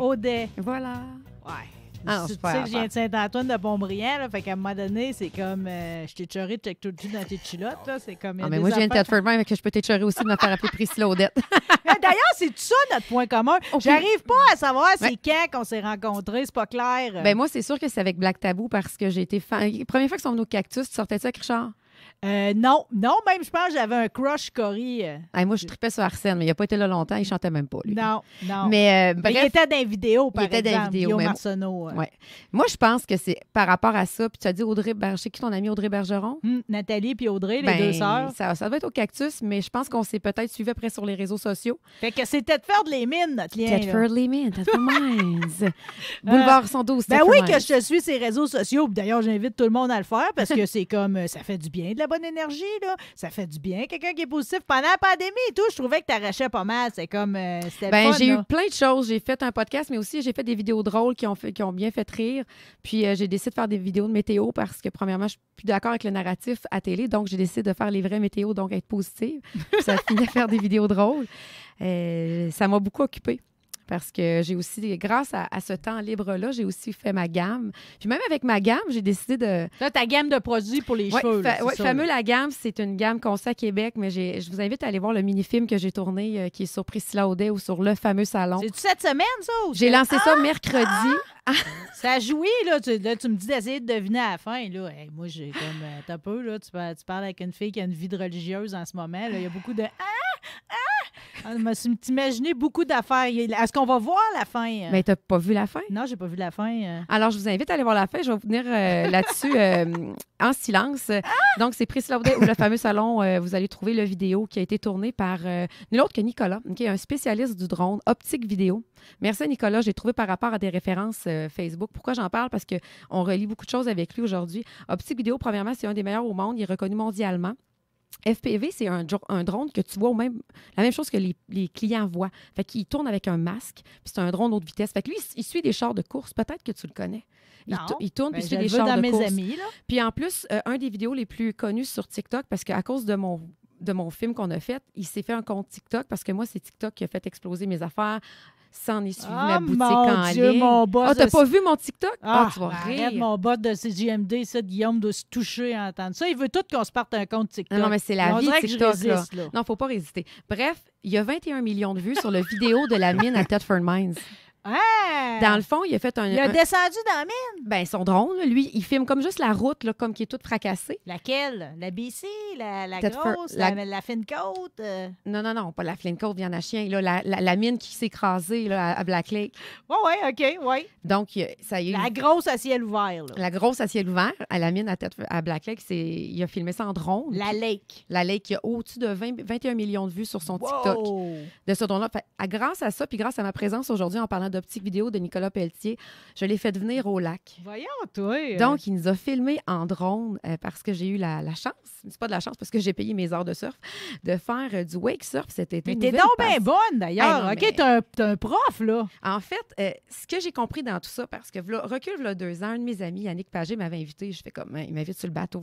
Audet. Voilà. Ouais. Ah, tu, sais je viens de Saint-Antoine de Pontbriand, là, fait qu'à un moment donné, c'est comme euh, je t'ai choré, de tout le dans tes chilotes, là. C'est comme. Ah, mais moi, je viens de Tedford mais que je peux t'échorer aussi de me faire appeler Priscilla Odette. D'ailleurs, c'est tout ça notre point commun. J'arrive pas à savoir c'est quand qu'on s'est rencontrés, c'est pas clair. Ben moi, c'est sûr que c'est avec Black Tabou parce que j'ai été fan. première fois qu'ils sont venus au Cactus, tu sortais ça avec Richard? Euh, non, non, même je pense que j'avais un crush Cory. Euh. moi, je tripais sur Arsène, mais il n'a pas été là longtemps, il chantait même pas, lui. Non, non. Mais, euh, il était dans les vidéos, par il était dans Moi, je pense que c'est par rapport à ça. Puis tu as dit Audrey Berger, qui ton ami Audrey Bergeron? Hum, Nathalie puis Audrey, les ben, deux sœurs. Ça, ça doit être au cactus, mais je pense qu'on s'est peut-être suivi après sur les réseaux sociaux. Fait que c'est de les mines, notre lien. Tedford les mines, Tedford Mines. Boulevard 112, Ben oui, que je te suis ces réseaux sociaux. D'ailleurs, j'invite tout le monde à le faire parce que c'est comme ça fait du bien de la bonne énergie, Ça fait du bien. Quelqu'un qui est positif pendant la pandémie et tout, je trouvais que tu arrachais pas mal. C'est comme. Euh, ben, j'ai eu plein de choses. J'ai fait un podcast, mais aussi j'ai fait des vidéos drôles qui ont, qui ont bien fait rire. Puis euh, j'ai décidé de faire des vidéos de météo parce que, premièrement, je suis plus d'accord avec le narratif à télé. Donc, j'ai décidé de faire les vraies météos, donc être positive. Puis ça finit à faire des vidéos drôles. Euh, ça m'a beaucoup occupée parce que j'ai aussi, grâce à, ce temps libre-là, j'ai aussi fait ma gamme. Puis même avec ma gamme, j'ai décidé de... Là, ta gamme de produits pour les cheveux. Fa oui, fameux La Gamme, c'est une gamme qu'on sait à Québec, mais je vous invite à aller voir le mini-film que j'ai tourné euh, qui est sur Priscilla Audet ou sur Le Fameux Salon. cest cette semaine, ça? J'ai lancé ça ah! mercredi. Ah! ça jouit, là. Tu, me dis d'essayer de deviner à la fin. moi, j'ai comme... Euh, t'as peu, là. Tu, parles avec une fille qui a une vie de religieuse en ce moment. Il y a beaucoup de... Ah! Ah, je imaginé beaucoup d'affaires. Est-ce qu'on va voir la fin? Mais hein? ben, tu n'as pas vu la fin? Non, j'ai pas vu la fin. Hein. Alors, je vous invite à aller voir la fin. Je vais venir euh, là-dessus euh, en silence. Donc, c'est Priscilla ou le fameux salon. Euh, vous allez trouver le vidéo qui a été tourné par nul autre que Nicolas, qui est un spécialiste du drone, optique vidéo. Merci Nicolas. J'ai trouvé par rapport à des références Facebook. Pourquoi j'en parle? Parce qu'on relie beaucoup de choses avec lui aujourd'hui. Optique vidéo, premièrement, c'est un des meilleurs au monde. Il est reconnu mondialement. FPV, c'est un, drone que tu vois même, la même chose que les, clients voient. Fait qu'il tourne avec un masque, puis c'est un drone haute vitesse. Fait lui, il, suit des chars de course. Peut-être que tu le connais. Il, tourne, puis ben, il suit des chars de mes course. Amis, Puis en plus, euh, un des vidéos les plus connues sur TikTok, parce qu'à cause de mon de mon film qu'on a fait, il s'est fait un compte TikTok parce que moi, c'est TikTok qui a fait exploser mes affaires. S'en est suivi ah, ma boutique en ligne. Mon boss oh, ah, t'as pas vu mon TikTok? Ah, ah tu vas arrête, mon bot de CGMD, ça, Guillaume, de se toucher à entendre ça. Il veut tout qu'on se parte un compte TikTok. Non, mais c'est la vie, TikTok. Que je résiste, là. Là. Non, faut pas résister. Bref, il y a 21 millions de vues sur le vidéo de la mine à Thetford Mines. Dans le fond, il a fait un. Il a descendu dans la mine. Ben, son drone, lui, il filme comme juste la route, là, comme qui est toute fracassée. Laquelle La BC La, la grosse la... la, Côte euh. Non, non, non, pas la Côte, vient y chien. a la, la, mine qui s'est écrasée là, à Black Lake. Oui, oui, OK, oui. Donc, ça y est. La grosse à ciel ouvert. La grosse à ciel ouvert, à la mine à, tête, à Black Lake, il a filmé ça en drone. La Lake. La Lake, qui a au-dessus de 21 millions de vues sur son wow. TikTok de ce drone-là. Grâce à ça, puis grâce à ma présence aujourd'hui en parlant d'optique vidéo de Nicolas Pelletier. Je l'ai fait venir au lac. Voyons, toi! Donc, il nous a filmé en drone euh, parce que j'ai eu la, chance, c'est pas de la chance parce que j'ai payé mes heures de surf, de faire euh, du wake surf cet été. t'es donc bien bonne d'ailleurs. OK, t'es un, prof, là. En fait, euh, ce que j'ai compris dans tout ça, parce que recule là, deux ans, un de mes amis, Yannick Pagé, m'avait invité. Je fais comme, hein, il m'invite sur le bateau.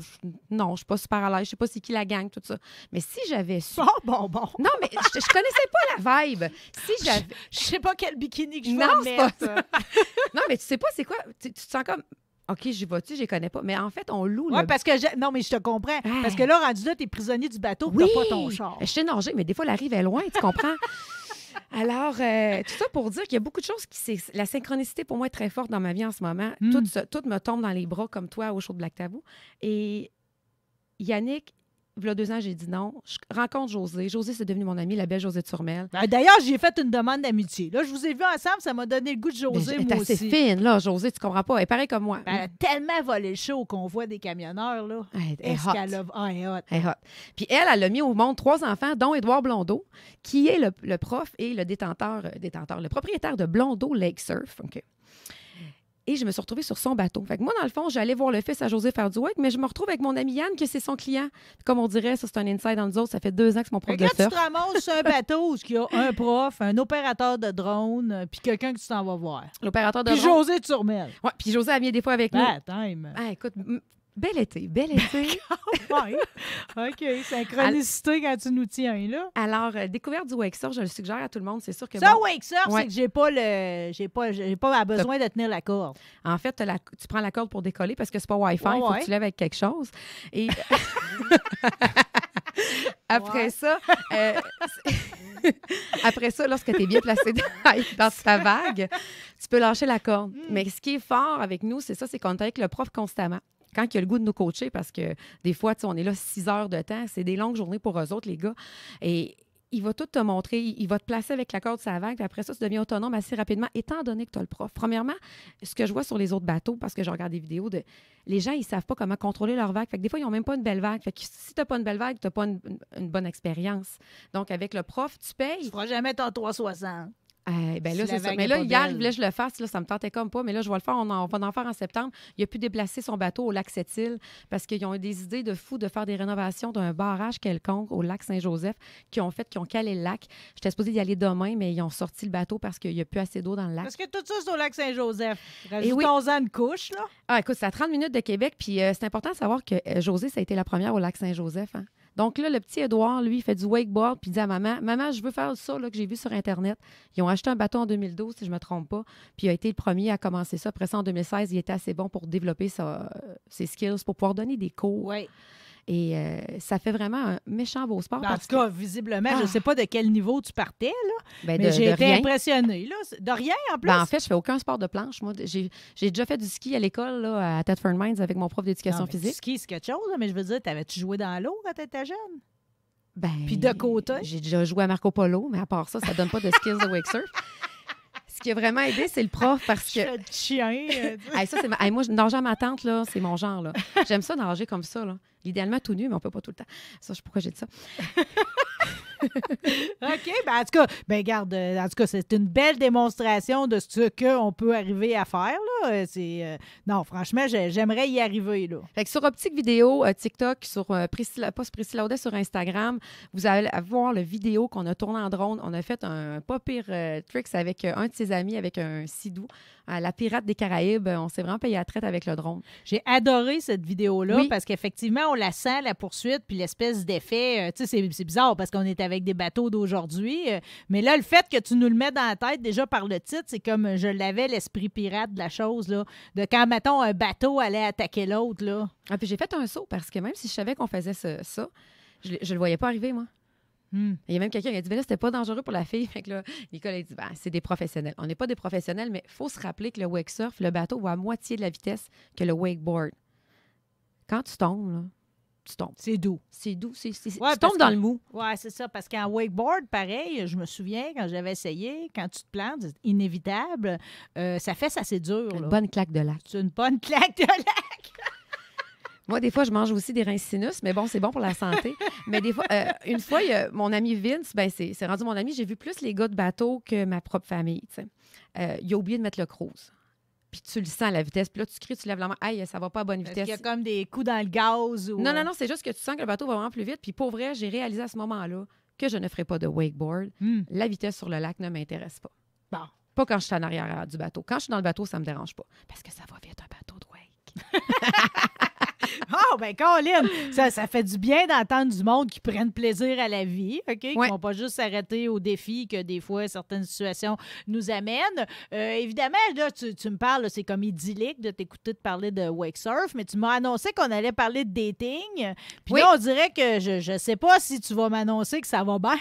non, je suis pas super à l'aise. Je sais pas c'est qui la gagne, tout ça. Mais si j'avais su. Bon, bon, bon. Non, mais je, ne connaissais pas la vibe. Si Je, sais pas quel bikini que je non, mais tu sais pas c'est quoi. Tu, te sens comme. OK, j'y vais tu je les connais pas. Mais en fait, on loue. parce que. Non, mais je te comprends. Parce que là, rendu là, t'es prisonnier du bateau, oui. pas ton char. Je suis nager, mais des fois, la rive est loin, tu comprends? Alors, euh, tout ça pour dire qu'il y a beaucoup de choses qui. La synchronicité, pour moi, est très forte dans ma vie en ce moment. Hmm. Tout, tout me tombe dans les bras, comme toi, au show de Black Tabou. Et Yannick a deux ans, j'ai dit non. Je rencontre José. José, c'est devenu mon ami, la belle Josée de Turmel. Ah, d'ailleurs, j'ai fait une demande d'amitié. Là, je vous ai vu ensemble, ça m'a donné le goût de ben, José. aussi. elle est assez fine, là, José, tu comprends pas. Elle est pareille comme moi. Ben, elle a tellement volé chaud qu'on voit des camionneurs, là. Elle, est a... Ah, est hot. Puis elle, elle a mis au monde trois enfants, dont Édouard Blondeau, qui est le, prof et le détenteur, euh, détenteur, le propriétaire de Blondeau Lake Surf et je me suis retrouvée sur son bateau. Fait que moi, dans le fond, j'allais voir le fils à José faire mais je me retrouve avec mon ami Yann, que c'est son client. Comme on dirait, ça, c'est un inside dans nous Ça fait deux ans que c'est mon prof Quand tu te ramasses sur un bateau où il y a un prof, un opérateur de drone, euh, puis quelqu'un que tu t'en vas voir. L'opérateur de drone. Puis José Turmel. Ouais, puis José a vient des fois avec nous. nous. time. Ah, écoute, Bel été, bel été. OK, synchronicité quand tu nous tiens là. Alors, euh, découverte du wake je le suggère à tout le monde, c'est sûr que... Ça, wake c'est que j'ai pas le... J'ai pas, pas besoin de tenir la corde. En fait, tu prends la corde pour décoller parce que c'est pas Wi-Fi, il faut que tu lèves avec quelque chose. Et... Après ça, euh, après ça, lorsque tu es bien placé dans ta vague, tu peux lâcher la corde. Hmm. Mais ce qui est fort avec nous, c'est ça, c'est qu'on est avec le prof constamment quand il y a le goût de nous coacher, parce que des fois, on est là six heures de temps, c'est des longues journées pour eux autres, les gars. Et il va tout te montrer, il va te placer avec la corde de sa vague, puis après ça, tu deviens autonome assez rapidement, étant donné que tu as le prof. Premièrement, ce que je vois sur les autres bateaux, parce que je regarde des vidéos Les gens, ils savent pas comment contrôler leur vague. Fait des fois, ils n'ont même pas une belle vague. si tu pas une belle vague, tu n'as pas une, bonne expérience. Donc, avec le prof, tu payes. Tu ne feras jamais ton 360. Euh, ben là, c'est ça. Mais là, hier, je je le fasse. ça me tentait comme pas. Mais là, je vais le faire. On, en, va en faire en septembre. Il a pu déplacer son bateau au lac Sept-Îles parce qu'ils ont eu des idées de fous de faire des rénovations d'un barrage quelconque au lac Saint-Joseph qui ont fait, qui ont calé le lac. J'étais supposée d'y aller demain, mais ils ont sorti le bateau parce qu'il n'y a plus assez d'eau dans le lac. Parce que tout ça, c'est au lac Saint-Joseph. Eh oui. 11 ans de couche, là. Ah, écoute, c'est à 30 minutes de Québec. Puis euh, c'est important de savoir que euh, Josée, ça a été la première au lac Saint-Joseph. Hein. Donc là, le petit Édouard, lui, fait du wakeboard, puis il dit à maman, maman, je veux faire ça là, que j'ai vu sur Internet. Ils ont acheté un bateau en 2012, si je ne me trompe pas, puis il a été le premier à commencer ça. Après ça, en 2016, il était assez bon pour développer euh, ses skills, pour pouvoir donner des cours. Et euh, ça fait vraiment un méchant beau sport. en tout cas, que... visiblement, je ne ah. sais pas de quel niveau tu partais, là, ben, mais j'ai été impressionnée. De rien, en ben, plus. en fait, je fais aucun sport de planche. j'ai déjà fait du ski à l'école, à Thetford Mines, avec mon prof d'éducation physique. ski, c'est quelque chose, mais je veux dire, t'avais-tu joué dans l'eau quand étais jeune? Ben, Puis de côté? J'ai déjà joué à Marco Polo, mais à part ça, ça ne donne pas de skills de wake surf. ce qui a vraiment aidé, c'est le prof parce que. chien. Euh, ça, c'est moi, nager à ma tante, là, c'est mon genre. Là. J'aime ça nager comme ça. Là. Idéalement tout nu, mais on peut pas tout le temps. Ça, je pourquoi j'ai dit ça. OK, ben en tout cas, ben garde, euh, en tout cas, c'est une belle démonstration de ce qu'on peut arriver à faire. Là. Euh, c'est, euh, non, franchement, j'aimerais y arriver. Là. Fait que sur Optique Vidéo, TikTok, sur euh, Priscilla, pas Priscilla Audet, sur Instagram, vous allez voir le vidéo qu'on a tourné en drone. On a fait un pas pire tricks avec un de ses amis, avec un Sidou, à la pirate des Caraïbes. On s'est vraiment payé à la traite avec le drone. J'ai adoré cette vidéo-là parce qu'effectivement, on la sent, la poursuite, puis l'espèce d'effet. tu sais, c'est, bizarre parce qu'on est avec des bateaux d'aujourd'hui. Euh, mais là, le fait que tu nous le mets dans la tête déjà par le titre, c'est comme euh, je l'avais l'esprit pirate de la chose, là, de quand, mettons, un bateau allait attaquer l'autre. Là. Ah, puis j'ai fait un saut parce que même si je savais qu'on faisait ça, je ne le voyais pas arriver, moi. Hmm. Il y a même quelqu'un qui a dit, ben là, c'était pas dangereux pour la fille. Fait que Nicole a dit, ben, c'est des professionnels. On n'est pas des professionnels, mais il faut se rappeler que le wake surf, le bateau va à moitié de la vitesse que le wakeboard. Quand tu tombes, là, tu C'est doux. C'est doux. tu tombes dans le mou. Oui, c'est ça. Parce qu'en wakeboard, pareil, je me souviens quand j'avais essayé, quand tu te plantes, c'est inévitable. Euh, ça fait ça, c'est dur. Une bonne claque de lac. C'est une bonne claque de lac. Moi, des fois, je mange aussi des reins mais bon, c'est bon pour la santé. mais des fois, euh, une fois, mon ami Vince, ben c'est, rendu mon ami, j'ai vu plus les gars de bateau que ma propre famille. Euh, il a oublié de mettre le cruise puis tu le sens la vitesse. Puis là, tu cries, tu lèves la main, aïe, ça va pas à bonne vitesse. Il y a comme des coups dans le gaz ou. Non, euh, non, non, c'est juste que tu sens que le bateau va vraiment plus vite. Puis pour vrai, j'ai réalisé à ce moment-là que je ne ferai pas de wakeboard. Hmm. La vitesse sur le lac ne m'intéresse pas. Bon. Pas quand je suis en arrière du bateau. Quand je suis dans le bateau, ça me dérange pas. Parce que ça va vite, un bateau de wake. oh, ben Colin, ça, ça fait du bien d'entendre du monde qui prennent plaisir à la vie, OK? Qui ne vont pas juste s'arrêter aux défis que des fois certaines situations nous amènent. Euh, évidemment, là, tu, me parles, c'est comme idyllique de t'écouter de parler de wake surf, mais tu m'as annoncé qu'on allait parler de dating. Puis là, on dirait que je ne sais pas si tu vas m'annoncer que ça va bien.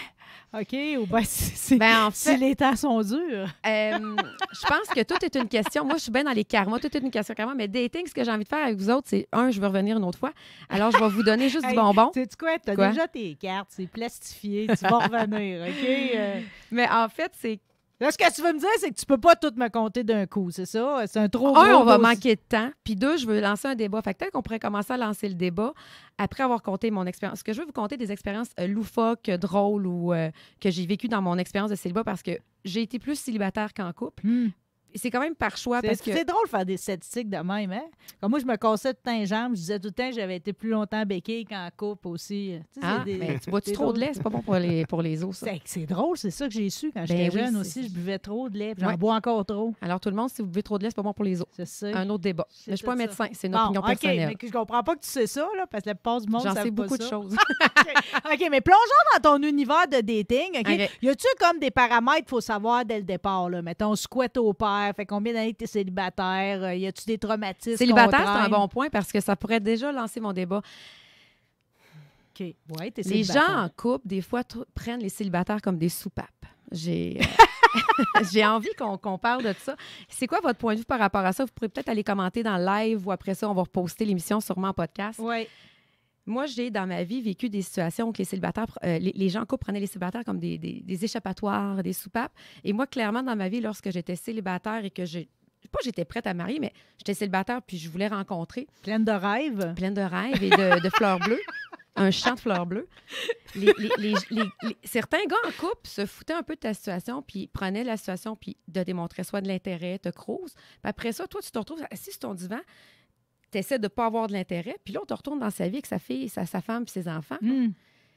OK, ou bien si, ben en fait, les temps sont durs. Euh, je pense que tout est une question. Moi, je suis bien dans les karmas. Tout est une question karma. Mais dating, ce que j'ai envie de faire avec vous autres, c'est un, je veux revenir une autre fois. Alors, je vais vous donner juste du bonbon. Sais tu quoi? Tu as déjà tes cartes. C'est plastifié. Tu vas revenir. OK? Euh, Mais en fait, c'est Là, ce que tu veux me dire, c'est que tu peux pas tout me compter d'un coup, c'est ça? C'est un trop Un, on va manquer de temps. Puis deux, je veux lancer un débat. Fait que peut qu'on pourrait commencer à lancer le débat après avoir compté mon expérience. Ce que je veux vous compter des expériences euh, loufoques, drôles ou euh, que j'ai vécues dans mon expérience de célibat parce que j'ai été plus célibataire qu'en couple. Hmm c'est quand même par choix. parce que... c'est drôle de faire des statistiques de même. Hein? Comme moi, je me cassais tout le temps les jambes. Je disais tout le temps j'avais été plus longtemps béquille qu'en coupe aussi. Tu, sais, ah, des, ben, tu bois -tu trop de lait? C'est pas bon pour les, pour les os, C'est drôle, c'est ça que j'ai su quand ben j'étais jeune aussi. Je buvais trop de lait. J'en bois encore trop. Alors, tout le monde, si vous buvez trop de lait, c'est pas bon pour les os. C'est ça. Un autre débat. Mais je suis pas un médecin, c'est une opinion personnelle. personnelle. mais je comprends pas que tu sais ça, là, parce que la plupart du monde J'en sais beaucoup de choses. OK, mais plongeons dans ton univers de dating. Y a-tu comme des paramètres qu'il faut savoir dès le départ? Mettons, squat au père. Fait combien d'années que tu es célibataire? Euh, y a-tu des traumatismes? Célibataire, c'est un bon point parce que ça pourrait déjà lancer mon débat. OK. es les gens en couple, des fois, prennent les célibataires comme des soupapes. J'ai. Euh, j'ai envie qu'on parle de ça. C'est quoi votre point de vue par rapport à ça? Vous pourrez peut-être aller commenter dans le live ou après ça, on va reposter l'émission sûrement en podcast. Oui. Moi, j'ai dans ma vie vécu des situations où les célibataires, euh, les, gens en couple prenaient les célibataires comme des, échappatoires, des soupapes. Et moi, clairement, dans ma vie, lorsque j'étais célibataire et que je pas j'étais prête à marier, mais j'étais célibataire puis je voulais rencontrer. Pleine de rêves. Pleine de rêves et de, fleurs bleues. un champ de fleurs bleues. certains gars en couple se foutaient un peu de ta situation, puis prenaient la situation, puis de démontrer soit de l'intérêt, te crousent. Puis après ça, toi, tu te retrouves assis sur ton divan, essaies de pas avoir de l'intérêt, puis là, on te retourne dans sa vie avec sa fille, sa, femme, puis ses enfants. Hmm.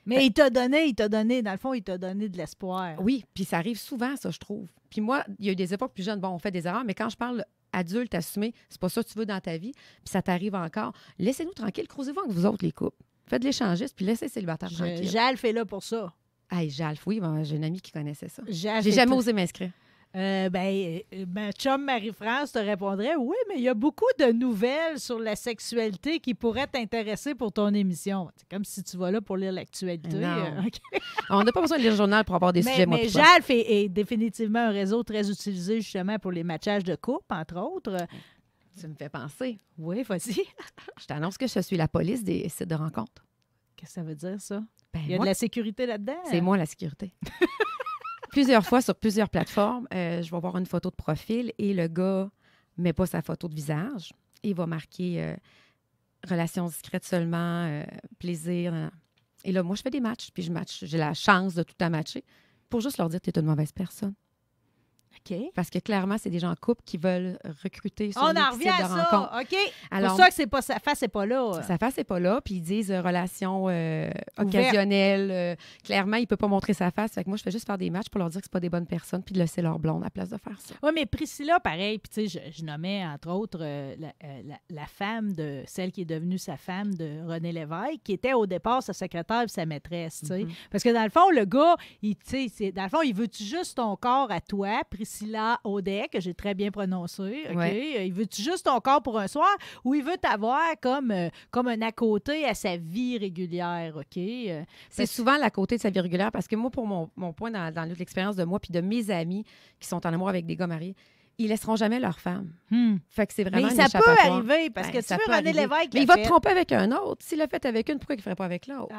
Mais il t'a donné, il t'a donné, dans le fond, il t'a donné de l'espoir. Oui, puis ça arrive souvent, ça, je trouve. Puis moi, il y a eu des époques plus jeunes, bon, on fait des erreurs, mais quand je parle adulte, assumé, c'est pas ça que tu veux dans ta vie, puis ça t'arrive encore, laissez-nous tranquille, croisez vous avec vous autres, les couples. Faites l'échangiste, puis laissez célibataire tranquille. Jalf est là pour ça. Hey, Jalf, oui, ben, j'ai une amie qui connaissait ça. J'ai jamais osé m'inscrire. Euh, ben, euh, ma chum Marie-France te répondrait Oui, mais il y a beaucoup de nouvelles sur la sexualité qui pourraient t'intéresser pour ton émission. C'est comme si tu vas là pour lire l'actualité. Euh, On n'a pas besoin de lire le journal pour avoir des sujets sujets Mais JALF est, définitivement un réseau très utilisé justement pour les matchages de coupe, entre autres. Tu me fais penser. Oui, vas je t'annonce que je suis la police des sites de rencontres. Qu'est-ce que ça veut dire, ça? Ben, il y a de la sécurité là-dedans. C'est moi la sécurité. plusieurs fois sur plusieurs plateformes, euh, je vais voir une photo de profil et le gars ne met pas sa photo de visage. Il va marquer euh, relation relations discrètes seulement, euh, plaisir. Hein. Et là, moi, je fais des matchs, puis je match. J'ai la chance de tout à matcher pour juste leur dire que tu es une mauvaise personne. Parce que clairement, c'est des gens en couple qui veulent recruter sur On en revient à ça. OK. pour ça que c'est pas, sa face n'est pas là. Sa face n'est pas là. Puis ils disent euh, relation euh, occasionnelle. Euh, clairement, il ne peut pas montrer sa face. moi, je fais juste faire des matchs pour leur dire que ce pas des bonnes personnes puis de laisser leur blonde à la place de faire ça. Oui, mais Priscilla, pareil. Puis tu sais, je, nommais entre autres la, femme de celle qui est devenue sa femme de René Lévesque, qui était au départ sa secrétaire et sa maîtresse. Mm-hmm. Parce que dans le fond, le gars, il, dans le fond, il veut juste ton corps à toi? Priscilla Audet, que j'ai très bien prononcé. Euh, il veut juste ton corps pour un soir ou il veut t'avoir comme, euh, comme un à côté à sa vie régulière. OK? Euh, c'est souvent l'à côté de sa vie régulière parce que moi, pour mon, point dans, dans l'expérience de moi puis de mes amis qui sont en amour avec des gars mariés, ils laisseront jamais leur femme. Hmm. Fait que c'est vraiment Mais ça peut arriver parce ben, que tu veux René Mais il va te tromper avec un autre. S'il l'a fait avec une, pourquoi il ne ferait pas avec l'autre?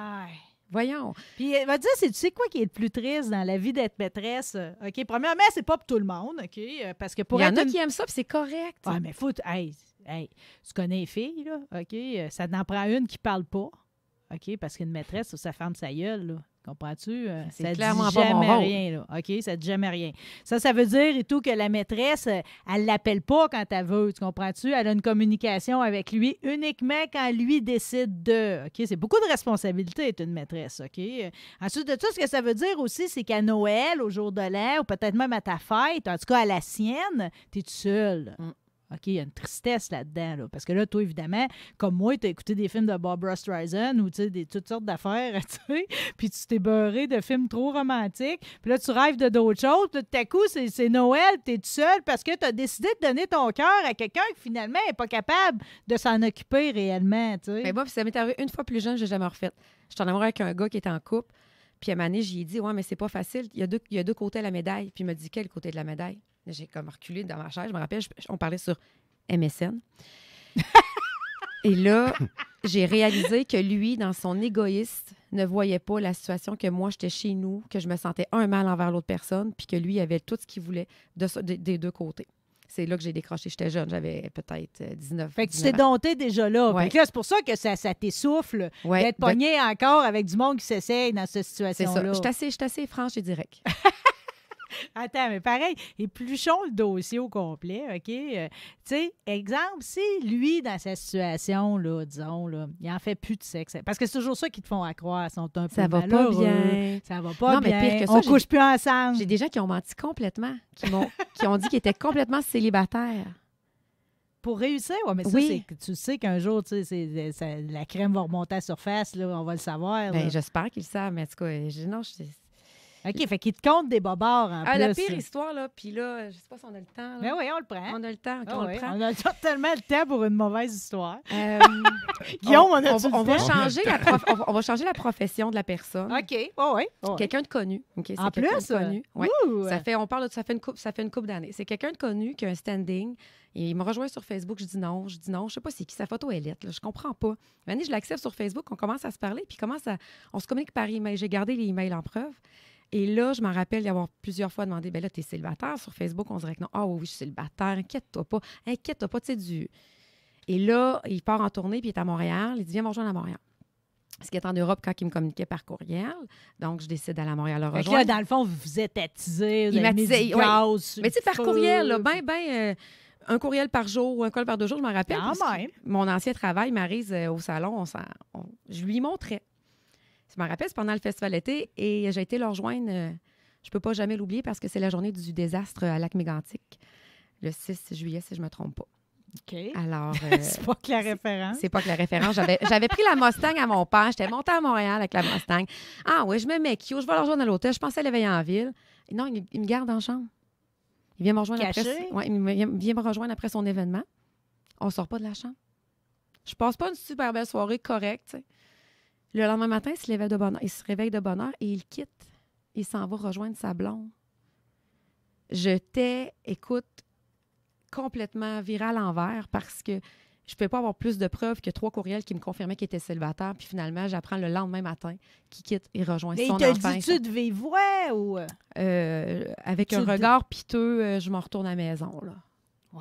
Voyons. Puis elle euh, va dire, tu sais quoi qui est le plus triste dans la vie d'être maîtresse? Euh? OK, premièrement, c'est pas pour tout le monde, OK? Euh, parce que pour Il y en a qui aiment ça, c'est correct. Ah, mais faut. Hey, hey, tu connais les filles, là, OK? Ça n'en prend une qui parle pas, OK? Parce qu'une maîtresse, ça ferme sa gueule, là. Comprends-tu? Euh, ça ne dit jamais rien. OK? Ça jamais rien. Ça, ça veut dire et tout que la maîtresse, euh, elle l'appelle pas quand elle veut. Tu comprends-tu? Elle a une communication avec lui uniquement quand lui décide de. OK? C'est beaucoup de responsabilité d'être une maîtresse. OK? Euh, ensuite de tout, ce que ça veut dire aussi, c'est qu'à Noël, au jour de l'air, ou peut-être même à ta fête, en tout cas à la sienne, tu es seule. Mm. OK, il y a une tristesse là-dedans. parce que là, toi, évidemment, comme moi, tu as écouté des films de Barbara Streisand ou des, toutes sortes d'affaires, puis tu t'es beurré de films trop romantiques. Puis là, tu rêves de d'autres choses. Puis tout à coup, c'est Noël, tu es tout seul parce que tu as décidé de donner ton cœur à quelqu'un qui finalement n'est pas capable de s'en occuper réellement. Mais moi, ça m'est arrivé une fois plus jeune, je jamais refait. J'étais en amour avec un gars qui est en couple. Puis à un moment j'ai dit, ouais, mais c'est pas facile. Il y, a deux, il y a deux côtés à la médaille. Puis il m'a dit, quel côté de la médaille? J'ai comme reculé dans ma chaise. Je me rappelle, on parlait sur MSN. Et là, j'ai réalisé que lui, dans son égoïste, ne voyait pas la situation que moi, j'étais chez nous, que je me sentais un mal envers l'autre personne, puis que lui avait tout ce qu'il voulait des deux côtés. C'est là que j'ai décroché. J'étais jeune, j'avais peut-être 19 euh, ans. Fait que tu t'es dompté déjà là. là, c'est pour ça que ça, ça t'essouffle d'être ben pogné encore avec du monde qui s'essaye dans cette situation-là. C'est Je suis assez, assez franche et direct. Attends, mais pareil, épluchons le dossier au complet, OK? Euh, tu sais, exemple, si lui, dans sa situation, là, disons, il en fait plus de sexe, parce que c'est toujours ça qui te font accroître, sont un peu ça va pas bien. Ça va pas non, Mais pire que ça, On couche plus ensemble. J'ai des gens qui ont menti complètement, qui, ont, dit qu'ils étaient complètement célibataires pour réussir, ouais, mais ça, tu sais qu'un jour, tu sais, la crème va remonter à la surface, là, on va le savoir. Bien, j'espère qu'ils le savent, mais en tout cas, non, je, OK, fait qu'il te compte des bobards en ah, plus. La pire histoire, là, puis là, je sais pas si on a le temps. Mais ben oui, on le prend. On a le temps, ah on le prend. On a tellement le temps pour une mauvaise histoire. Euh, Guillaume, on, a on, va changer la on, va changer la profession de la personne. OK, oh, oui. quelqu'un de connu. Okay, en plus? De euh, connu. ouais. Ça fait, on parle de ça fait une coupe, ça fait une coupe d'années. C'est quelqu'un de connu qui a un standing. il me rejoint sur Facebook. Je dis non, je dis non. Je sais pas c'est qui, sa photo est lettre. Je comprends pas. Maintenant, je l'accepte sur Facebook. On commence à se parler, puis commence à, on se communique par email. J'ai gardé les emails en preuve. Et là, je m'en rappelle d'avoir plusieurs fois demandé ben là, t'es célibataire sur Facebook, on dirait que non. Ah oh, oui, je suis célibataire, inquiète-toi pas, inquiète-toi pas, tu sais, du. Et là, il part en tournée, puis il est à Montréal. Il dit Viens me rejoindre à Montréal. Ce qui est en Europe quand il me communiquait par courriel. Donc, je décide d'aller à Montréal le rejoindre. dans le fond, vous vous êtes attisé, vous Mais tu sais, par courriel, ben, ben. Euh, un courriel par jour ou un call par deux jours, je m'en rappelle. Mon ancien travail, Marise, euh, au salon, je lui montrais tu me rappelles, c'est pendant le festival d'été et j'ai été leur joindre, je euh, je peux pas jamais l'oublier parce que c'est la journée du désastre à Lac-Mégantic, le 6 juillet, si je me trompe pas. OK. Alors. Euh, c'est pas que la référence. C'est pas que la référence. J'avais pris la Mustang à mon père. J'étais montée à Montréal avec la Mustang. Ah oui, je me mets Kyo, Je vais leur rejoindre à l'hôtel. Je pensais l'éveiller en ville. non, il, me garde en chambre. Il vient me rejoindre après. vient me rejoindre après son événement. On sort pas de la chambre. Je passe pas une super belle soirée correcte. Le lendemain matin, il se, réveille de bonne heure, il se réveille de et il quitte. Il s'en va rejoindre sa blonde. t'ai, écoute, complètement à envers parce que je ne pouvais pas avoir plus de preuves que trois courriels qui me confirmaient qu'il était célibataire. Puis finalement, j'apprends le lendemain matin qu'il quitte et rejoint son enfant. Mais dit-tu ou... Euh, avec un regard piteux, euh, je m'en retourne à la maison. Là. Ouais.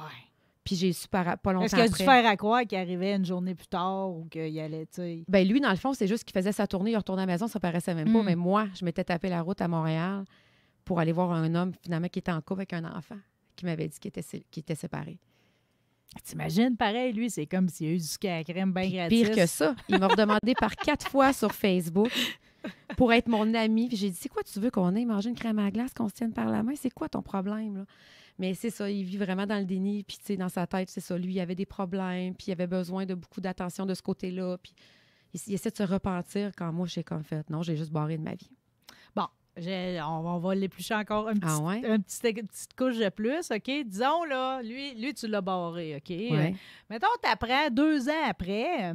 Puis j'ai su pas, pas longtemps Est-ce qu'il a dû faire à croire qu'il arrivait une journée plus tard ou qu'il allait, tu sais? Ben lui, dans le fond, c'est juste qu'il faisait sa tournée, il retournait à la maison, ça paraissait même pas. Hmm. Mais moi, je m'étais tapé la route à Montréal pour aller voir un homme, finalement, qui était en couple avec un enfant, qui m'avait dit qu'il était, séparé. T'imagines, pareil, lui, c'est comme s'il a eu du à crème bien gratuit. Pire que ça, il m'a redemandé par quatre fois sur Facebook pour être mon ami. J'ai dit, c'est quoi tu veux qu'on aille manger une crème à glace, qu'on se tienne par la main? C'est quoi ton problème? Là? Mais c'est ça, il vit vraiment dans le déni. Puis, tu sais, dans sa tête, c'est ça. Lui, il avait des problèmes, puis il avait besoin de beaucoup d'attention de ce côté-là. Puis, il, essaie de se repentir quand moi, j'ai comme fait non, j'ai juste barré de ma vie. Bon. On, va l'éplucher encore un ah petit, ah un petit, une petite couche de plus, OK? Disons, là, lui, lui tu l'as barré, OK? Ouais. tu mettons, deux ans après euh,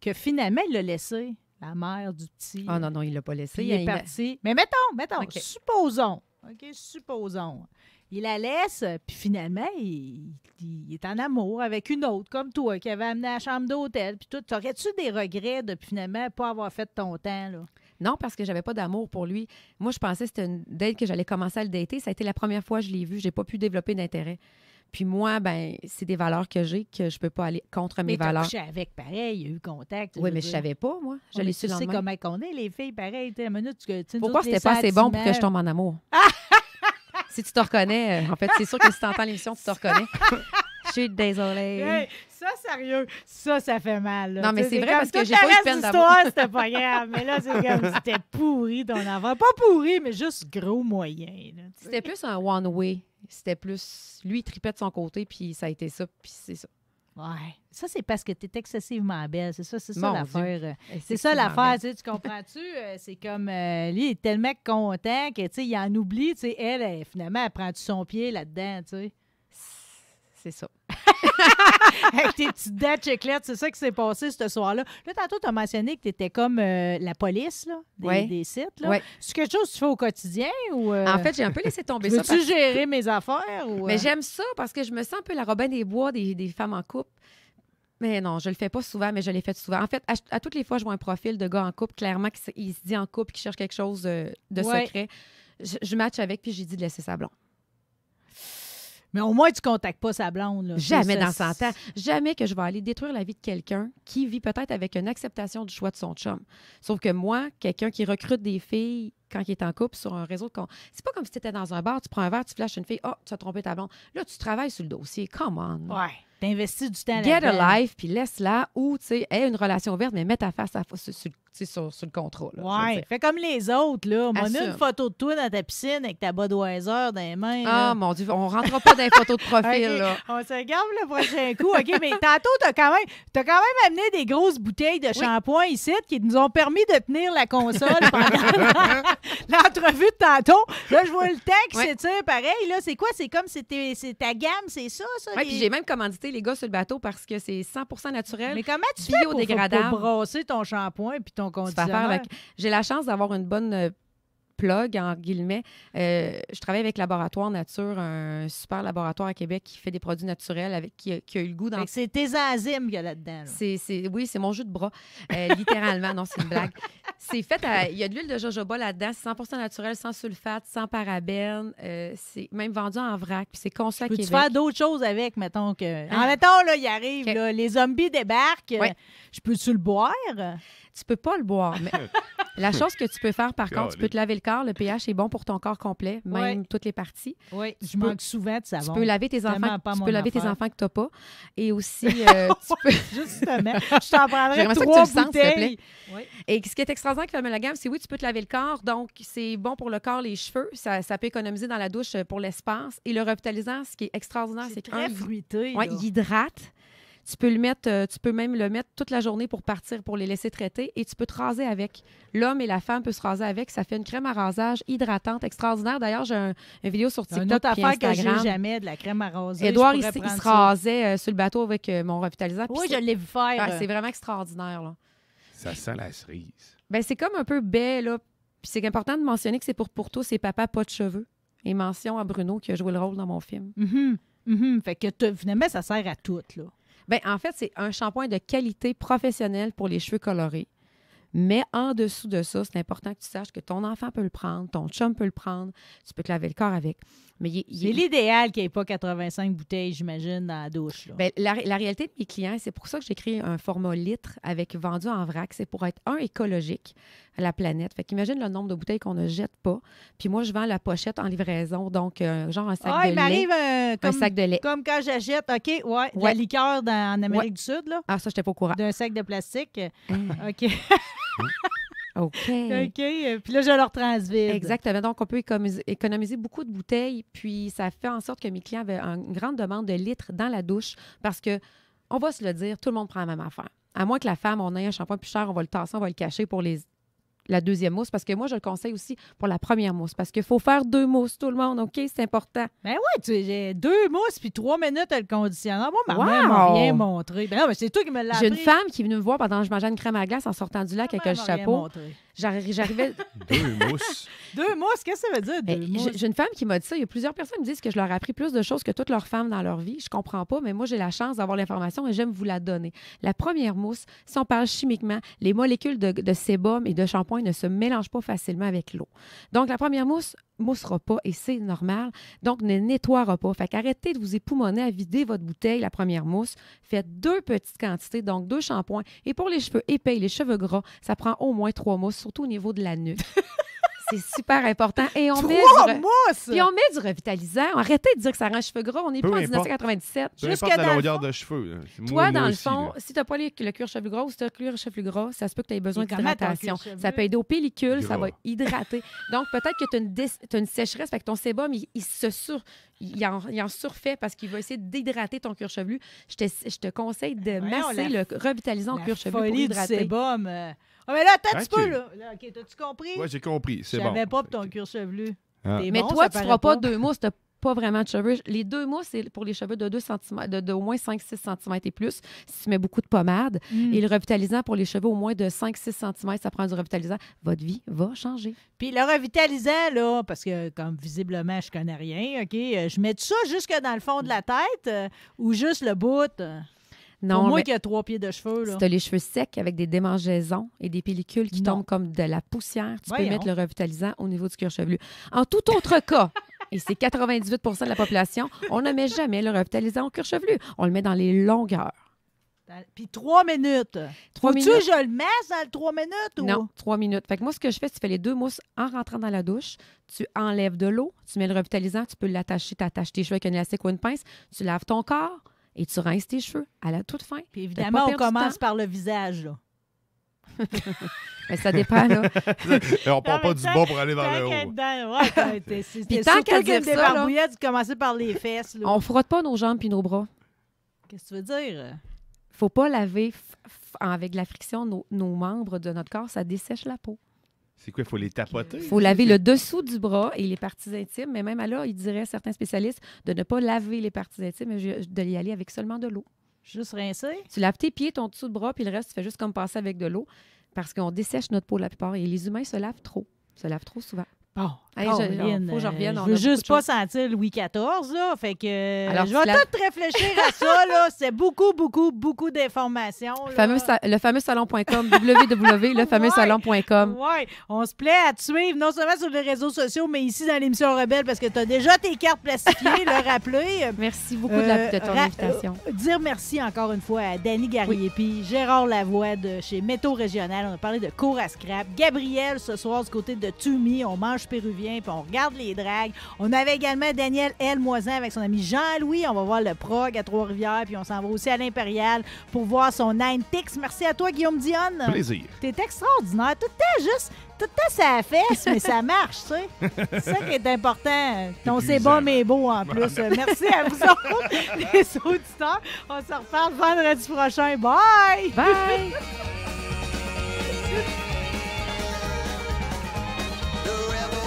que finalement, il l'a laissé la mère du petit. Ah non, non, il l'a pas laissé. Il, est parti. Mais mettons, mettons, supposons, OK, supposons il la laisse, puis finalement, il, est en amour avec une autre, comme toi, qui avait amené à la chambre d'hôtel, puis tout. T'aurais-tu des regrets de, finalement, pas avoir fait ton temps, là? Non, parce que j'avais pas d'amour pour lui. Moi, je pensais que c'était une date que j'allais commencer à le dater. Ça a été la première fois que je l'ai vu. J'ai pas pu développer d'intérêt. Puis moi, ben, c'est des valeurs que j'ai que je peux pas aller contre mes mais valeurs. Mais avec pareil, il y a eu contact. Oui, mais je savais pas moi. Je l'ai su Tu sais comment qu'on est les filles pareil, tu la minute tu Pourquoi c'était pas assez bon pour que je tombe en amour ah! si tu te reconnais, euh, en fait, c'est sûr que si tu entends l'émission, tu te reconnais. Je suis désolée. ça, sérieux, ça, ça fait mal. Non, mais c'est vrai parce que j'ai pas eu de peine d'avoir. c'était pas grave, mais là, c'est comme c'était pourri d'en avoir. Pas pourri, mais juste gros moyen. C'était plus un one-way. C'était plus. Lui, il tripait de son côté, puis ça a été ça, puis c'est ça. Ouais. Ça, c'est parce que tu es excessivement belle. C'est ça, c'est ça l'affaire. Euh, c'est ça l'affaire, tu, comprends-tu? Euh, c'est comme, euh, lui, il est tellement content que, en oublie, elle, finalement, elle prend tu son pied là-dedans, C'est ça. Avec tes petites dates chiclettes, c'est ça qui s'est passé ce soir-là. Là, tantôt, tu as mentionné que tu étais comme euh, la police des, sites. Ouais. C'est quelque chose que tu fais au quotidien ou. Euh, en fait, j'ai un peu laissé tomber ça. tu gères gérer mes affaires ou. Mais euh? j'aime ça parce que je me sens un peu la Robin des Bois des, femmes en couple. Mais non, je le fais pas souvent, mais je l'ai fait souvent. En fait, à, toutes les fois, je vois un profil de gars en couple, clairement, qui il se dit en couple, qui cherche quelque chose de, secret. Je, match avec, puis j'ai dit de laisser ça blanc. Mais au moins, tu ne contactes pas sa blonde. Là. Jamais dans 100 euh, ans. Jamais que je vais aller détruire la vie de quelqu'un qui vit peut-être avec une acceptation du choix de son chum. Sauf que moi, quelqu'un qui recrute des filles quand il est en couple sur un réseau de con. C'est pas comme si tu étais dans un bar, tu prends un verre, tu flashes une fille, oh, tu as trompé ta blonde. Là, tu travailles sur le dossier. Come on. Ouais. T'investis du temps Get a life, puis laisse-la, ou, tu sais, aie une relation ouverte, mais mets ta face à, sur, le contrôle. ouais. Fais comme les autres, là. On a une photo de toi dans ta piscine avec ta Budweiser dans les mains. Ah, mon Dieu, on rentrera pas dans les photos de profil, là. On se regarde le prochain coup, OK? mais tantôt, t'as quand, même, as quand même amené des grosses bouteilles de shampoing ici qui nous ont permis de tenir la console pendant. l'entrevue de tantôt. Là, je vois le texte, ouais. c'est pareil. Là, c'est quoi? C'est comme c'est ta gamme, c'est ça, ça? puis j'ai même commandité les gars sur le bateau parce que c'est 100 naturel. Mais comment tu fais pour, ton shampoing puis ton conditionneur J'ai la chance d'avoir une bonne euh, plug, en guillemets. Euh, je travaille avec Laboratoire Nature, un super laboratoire à Québec qui fait des produits naturels avec qui, a eu le goût dans C'est tes enzymes qu'il y a là-dedans. C'est, oui, c'est mon jus de bras, euh, littéralement. non, c'est une blague. C'est fait Il y a de l'huile de jojoba là-dedans, 100 naturel, sans sulfate, sans parabène. Euh, c'est même vendu en vrac, c'est conçu à Peux Tu faire d'autres choses avec, mettons que. Ah. En mettant, là, il arrive, les zombies débarquent. Je peux-tu le boire? tu peux pas le boire. Mais la chose que tu peux faire, par contre, tu peux te laver le corps. Le pH est bon pour ton corps complet, même toutes les parties. Oui, tu, me peux, souvent de savon. Tu peux laver tes enfants, tu peux laver tes enfants que pas. Et aussi, euh, tu peux... Justement, je t'en trois ça Et ce qui est extraordinaire avec le gamme, c'est oui, tu peux te laver le corps, donc c'est bon pour le corps, les cheveux. Ça, ça peut économiser dans la douche euh, pour l'espace. Et le revitalisant, ce qui est extraordinaire, c'est qu'il... fruité. il hydrate. Tu peux le mettre, euh, tu peux même le mettre toute la journée pour partir, pour les laisser traiter, et tu peux te raser avec. L'homme et la femme peuvent se raser avec. Ça fait une crème à rasage hydratante extraordinaire. D'ailleurs, j'ai une vidéo sur TikTok. Une autre affaire jamais de la crème à raser. Édouard, il, se rasait euh, sur le bateau avec euh, mon revitalisateur. Oui, je l'ai vu faire. c'est vraiment extraordinaire. Là. Ça sent la cerise. Ben, c'est comme un peu bête. là. Puis c'est important de mentionner que c'est pour pour tous ces papa pas de cheveux. Et mention à Bruno qui a joué le rôle dans mon film. Mm-hmm. Mm-hmm. Fait que finalement, ça sert à tout, là. Ben, en fait, c'est un shampoing de qualité professionnelle pour les cheveux colorés. Mais en dessous de ça, c'est important que tu saches que ton enfant peut le prendre, ton chum peut le prendre, tu peux te laver le corps avec. Mais c'est l'idéal qu'il n'y ait pas 85 bouteilles, j'imagine, dans la douche. Ben, la, la, réalité de mes clients, c'est pour ça que j'ai créé un format litre avec vendu en vrac. C'est pour être, un, écologique, la planète. Fait qu'imagine le nombre de bouteilles qu'on ne jette pas. Puis moi, je vends la pochette en livraison, donc euh, genre un sac ah, de lait. il euh, comme, un sac de lait. Comme quand j'achète, OK, ouais, la liqueur en Amérique du Sud, là. Ah, ça, j'étais pas au courant. D'un sac de plastique. Mmh. OK. OK. OK. Euh, puis là, je leur transvide. Exactement. Donc, on peut économiser, économiser, beaucoup de bouteilles. Puis, ça fait en sorte que mes clients avaient une grande demande de litres dans la douche parce que, on va se le dire, tout le monde prend la même affaire. À moins que la femme, on ait un shampoing plus cher, on va le tasser, on va le cacher pour les la deuxième mousse, parce que moi, je le conseille aussi pour la première mousse, parce qu'il faut faire deux mousses, tout le monde, OK? C'est important. mais ben oui, tu j'ai deux mousses puis trois minutes à le conditionner. Moi, ma mère m'a rien montré. Ben non, mais c'est toi qui me l'as J'ai une femme qui est venue me voir pendant que je mangeais une crème à glace en sortant du lac avec un chapeau. J'arrivais. Deux mousses. Deux mousses, qu'est-ce que ça veut dire? Eh, deux J'ai une femme qui m'a dit ça. Il y a plusieurs personnes qui me disent que je leur ai appris plus de choses que toutes leurs femmes dans leur vie. Je comprends pas, mais moi, j'ai la chance d'avoir l'information et j'aime vous la donner. La première mousse, si on parle chimiquement, les molécules de, de sébum et de shampoing ne se mélangent pas facilement avec l'eau. Donc, la première mousse, moussera pas et c'est normal. Donc, ne nettoiera pas. Fait qu'arrêtez de vous époumoner à vider votre bouteille, la première mousse. Faites deux petites quantités, donc deux shampoings. Et pour les cheveux épais, les cheveux gras, ça prend au moins trois mousses, surtout au niveau de la nuque. C'est super important. Et on met du Puis on met du revitalisant. Arrêtez de dire que ça rend les cheveux gras. On n'est pas en 1997. Jusqu'à la longueur de cheveux. Toi, dans le fond, si tu n'as pas le cuir chevelu gras ou si tu as le cuir chevelu gras, ça se peut que tu aies besoin d'hydratation. Ça peut aider aux pellicules, ça va hydrater. Donc, peut-être que tu as, as, une sécheresse, fait que ton sébum, il, se sur... Il en, il en, surfait parce qu'il va essayer d'hydrater ton cuir chevelu. Je te, je te conseille de masser le revitalisant au cuir chevelu pour hydrater. Du sébum. Euh, ah, mais là, attends un petit peu, là. OK, t'as-tu compris? Oui, j'ai compris. C'est bon. J'avais pas ton cuir chevelu. Ah. Mais toi, tu feras pas, deux mousses, t'as pas vraiment de cheveux. Les deux mois, c'est pour les cheveux de 2 cm, de, au moins 5-6 cm et plus, si tu mets beaucoup de pommade. Mm. Et le revitalisant pour les cheveux au moins de 5-6 cm, ça prend du revitalisant. Votre vie va changer. Puis le revitalisant, là, parce que comme visiblement, je connais rien, OK, euh, je mets ça jusque dans le fond de la tête euh, ou juste le bout? Euh? Non, moi qui a trois pieds de cheveux. Si tu as les cheveux secs avec des démangeaisons et des pellicules qui tombent comme de la poussière, tu peux mettre le revitalisant au niveau du cuir chevelu. En tout autre cas, et c'est 98 de la population, on ne met jamais le revitalisant au cuir chevelu. On le met dans les longueurs. Puis trois minutes. Trois tu je le mets dans les trois minutes? Ou... Non, trois minutes. Fait que moi, ce que je fais, tu fais les deux mousses en rentrant dans la douche. Tu enlèves de l'eau, tu mets le revitalisant, tu peux l'attacher, attaches tes cheveux avec un élastique ou une pince, tu laves ton corps, et tu rinces tes cheveux à la toute fin. évidemment, on commence par le visage. Mais ça dépend, là. on part pas du bas pour aller dans le haut. Puis tant qu'à dire ça, tu commences par les fesses. Là. On frotte pas nos jambes puis nos bras. Qu'est-ce que tu veux dire? Faut pas laver avec la friction nos membres de notre corps, ça dessèche la peau. C'est quoi, il faut les tapoter? Il faut laver le dessous du bras et les parties intimes. Mais même alors, il dirait à certains spécialistes de ne pas laver les parties intimes, mais de y aller avec seulement de l'eau. Juste rincer? Tu laves tes pieds, ton dessous de bras, puis le reste, tu fais juste comme passer avec de l'eau parce qu'on dessèche notre peau la plupart et les humains se lavent trop, se lavent trop souvent. Bon, je, veux juste pas sentir Louis XIV, là. Fait que euh, je vais tout réfléchir à ça, là. C'est beaucoup, beaucoup, beaucoup d'informations. Le fameux, salon.com, www.lefameuxsalon.com. Oui, on se plaît à te suivre, non seulement sur les réseaux sociaux, mais ici dans l'émission Rebelle, parce que tu as déjà tes cartes plastifiées, le rappeler. Merci beaucoup de, la, ton euh, invitation. Euh, dire merci encore une fois à Danny Garrier Gérard Lavoie de chez Métaux Régional. On a parlé de cours à scrap. Gabriel, ce soir, du côté de Tumi, on mange péruvien on regarde les dragues. On avait également Daniel L. avec son ami Jean-Louis. On va voir le prog à Trois-Rivières, puis on s'en va aussi à l'Impérial pour voir son 90 Merci à toi, Guillaume Dionne. Plaisir. T'es extraordinaire. Tout le juste tout le temps ça fesse, mais ça marche, tu sais. C'est ça qui est important. Ton c'est bon, mais beau en plus. Merci à vous autres, les auditeurs. On se reparle vendredi prochain. Bye! Bye!